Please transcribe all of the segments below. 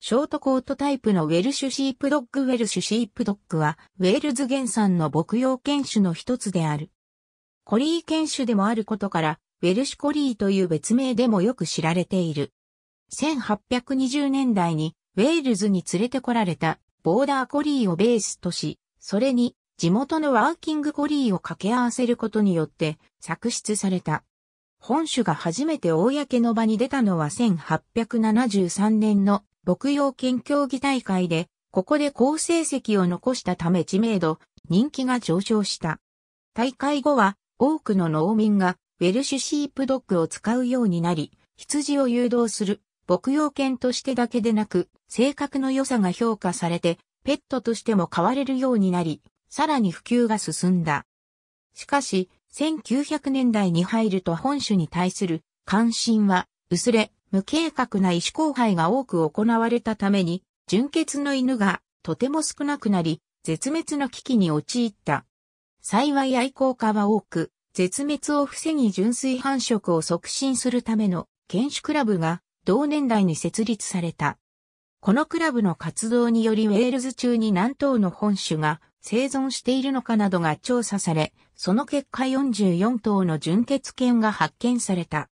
ショートコートタイプのウェルシュシープドッグウェルシュシープドッグは、ウェールズ原産の牧羊犬種の一つである。コリー犬種でもあることから、ウェルシュコリーという別名でもよく知られている。1820年代に、ウェールズに連れてこられた、ボーダーコリーをベースとし、それに、地元のワーキングコリーを掛け合わせることによって、作出された。本種が初めて公の場に出たのは1873年の牧羊犬競技大会で、ここで好成績を残したため知名度、人気が上昇した。大会後は、多くの農民が、ウェルシュシープドッグを使うようになり、羊を誘導する、牧羊犬としてだけでなく、性格の良さが評価されて、ペットとしても飼われるようになり、さらに普及が進んだ。しかし、1900年代に入ると本種に対する関心は薄れ、無計画な意思交配が多く行われたために、純血の犬がとても少なくなり、絶滅の危機に陥った。幸い愛好家は多く、絶滅を防ぎ純粋繁殖を促進するための犬種クラブが同年代に設立された。このクラブの活動によりウェールズ中に何頭の本種が生存しているのかなどが調査され、その結果44頭の純血犬が発見された。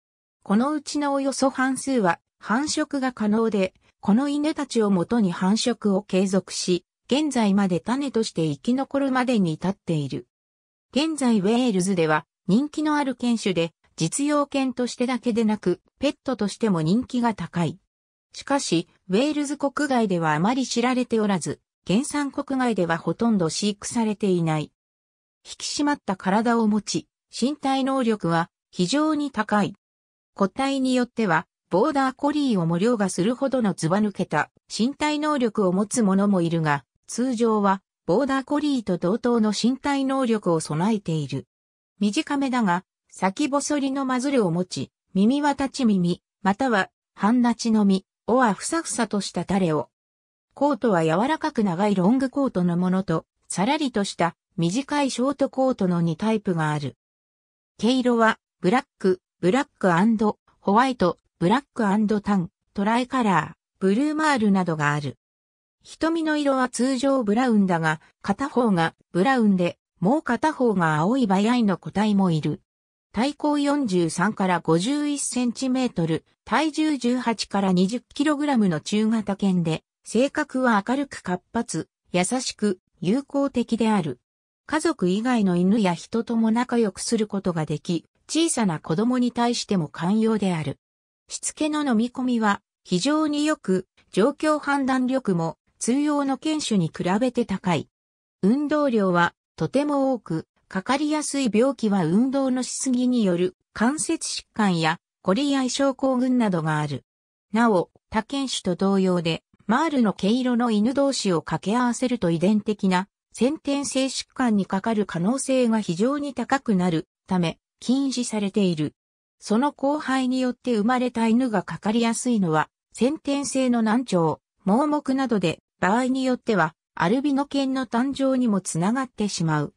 このうちのおよそ半数は繁殖が可能で、この犬たちをもとに繁殖を継続し、現在まで種として生き残るまでに至っている。現在ウェールズでは人気のある犬種で、実用犬としてだけでなく、ペットとしても人気が高い。しかし、ウェールズ国外ではあまり知られておらず、原産国外ではほとんど飼育されていない。引き締まった体を持ち、身体能力は非常に高い。個体によっては、ボーダーコリーをも凌駕するほどのズバ抜けた身体能力を持つ者もいるが、通常はボーダーコリーと同等の身体能力を備えている。短めだが、先細りのマズルを持ち、耳は立ち耳、または半立ちのみ、尾はふさふさとしたタレを。コートは柔らかく長いロングコートのものと、さらりとした短いショートコートの2タイプがある。毛色は、ブラック、ブラックホワイト、ブラックタン、トライカラー、ブルーマールなどがある。瞳の色は通常ブラウンだが、片方がブラウンで、もう片方が青いバヤイの個体もいる。体高43から51センチメートル、体重18から20キログラムの中型犬で、性格は明るく活発、優しく、友好的である。家族以外の犬や人とも仲良くすることができ、小さな子供に対しても寛容である。しつけの飲み込みは非常によく、状況判断力も通用の犬種に比べて高い。運動量はとても多く、かかりやすい病気は運動のしすぎによる関節疾患や凝り合い症候群などがある。なお、他犬種と同様で、マールの毛色の犬同士を掛け合わせると遺伝的な先天性疾患にかかる可能性が非常に高くなるため、禁止されている。その後輩によって生まれた犬がかかりやすいのは、先天性の難聴、盲目などで、場合によっては、アルビノ犬の誕生にもつながってしまう。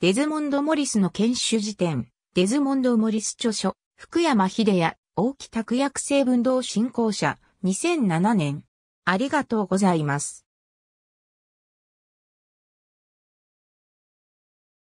デズモンド・モリスの犬種辞典、デズモンド・モリス著書、福山秀也、大木拓役成分同振興者、2007年。ありがとうございます。